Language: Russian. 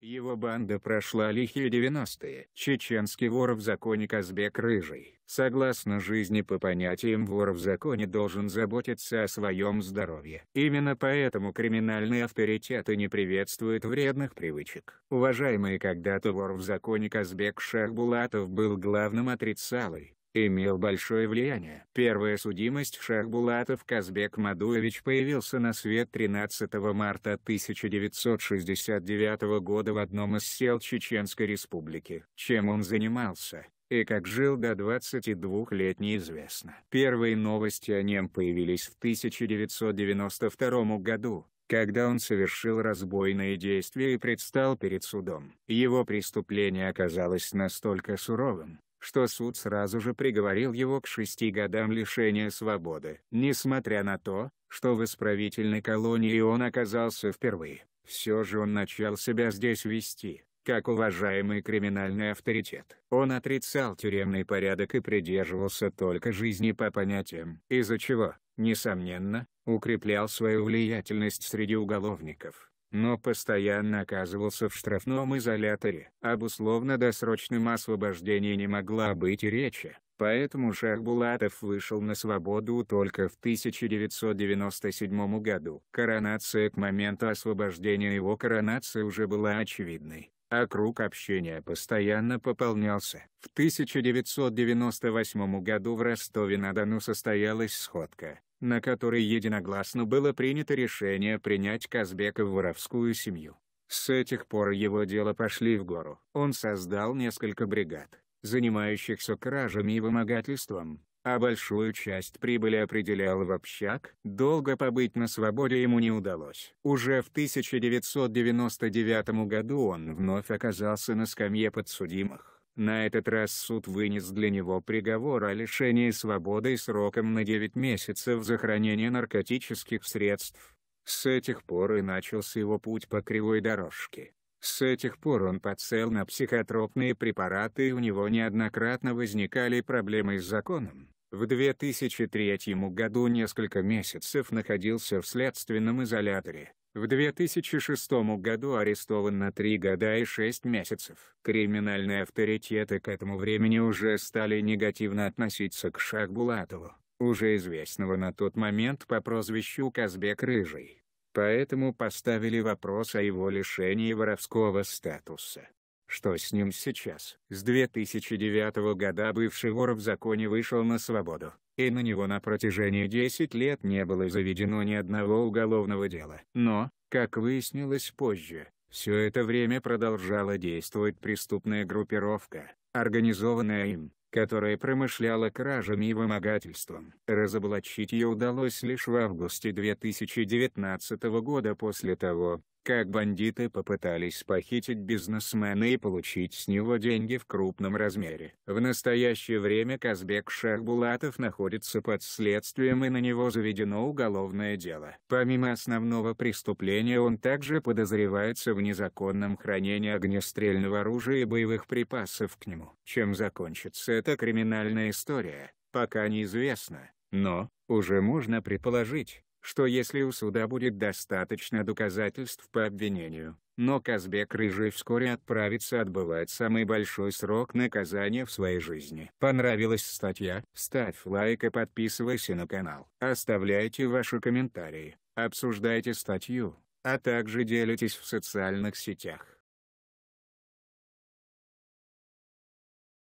Его банда прошла лихие 90-е. Чеченский вор в законе Казбек Рыжий, согласно жизни по понятиям вор в законе должен заботиться о своем здоровье. Именно поэтому криминальные авторитеты не приветствуют вредных привычек. Уважаемый когда-то вор в законе Казбек Шахбулатов был главным отрицалой, имел большое влияние. Первая судимость Шахбулатов Казбек Мадуевич появился на свет 13 марта 1969 года в одном из сел Чеченской Республики. Чем он занимался? и как жил до 22 лет неизвестно. Первые новости о нем появились в 1992 году, когда он совершил разбойные действия и предстал перед судом. Его преступление оказалось настолько суровым, что суд сразу же приговорил его к шести годам лишения свободы. Несмотря на то, что в исправительной колонии он оказался впервые, все же он начал себя здесь вести, как уважаемый криминальный авторитет. Он отрицал тюремный порядок и придерживался только жизни по понятиям, из-за чего, несомненно, укреплял свою влиятельность среди уголовников но постоянно оказывался в штрафном изоляторе. Об условно-досрочном освобождении не могла быть и речи, поэтому Шахбулатов вышел на свободу только в 1997 году. Коронация к моменту освобождения его коронация уже была очевидной а круг общения постоянно пополнялся. В 1998 году в Ростове-на-Дону состоялась сходка, на которой единогласно было принято решение принять Казбека в воровскую семью. С этих пор его дела пошли в гору. Он создал несколько бригад, занимающихся кражами и вымогательством, а большую часть прибыли определял в общак. Долго побыть на свободе ему не удалось. Уже в 1999 году он вновь оказался на скамье подсудимых. На этот раз суд вынес для него приговор о лишении свободы сроком на 9 месяцев за хранение наркотических средств. С этих пор и начался его путь по кривой дорожке. С этих пор он подсел на психотропные препараты и у него неоднократно возникали проблемы с законом. В 2003 году несколько месяцев находился в следственном изоляторе. В 2006 году арестован на три года и шесть месяцев. Криминальные авторитеты к этому времени уже стали негативно относиться к Шахбулатову, уже известного на тот момент по прозвищу Казбек Рыжий. Поэтому поставили вопрос о его лишении воровского статуса. Что с ним сейчас? С 2009 года бывший вор в законе вышел на свободу, и на него на протяжении 10 лет не было заведено ни одного уголовного дела. Но, как выяснилось позже, все это время продолжала действовать преступная группировка, организованная им, которая промышляла кражами и вымогательством. Разоблачить ее удалось лишь в августе 2019 года после того, как бандиты попытались похитить бизнесмена и получить с него деньги в крупном размере. В настоящее время Казбек Шахбулатов находится под следствием и на него заведено уголовное дело. Помимо основного преступления он также подозревается в незаконном хранении огнестрельного оружия и боевых припасов к нему. Чем закончится эта криминальная история, пока неизвестно. Но, уже можно предположить, что если у суда будет достаточно доказательств по обвинению, но Казбек Рыжий вскоре отправится отбывать самый большой срок наказания в своей жизни. Понравилась статья? Ставь лайк и подписывайся на канал. Оставляйте ваши комментарии, обсуждайте статью, а также делитесь в социальных сетях.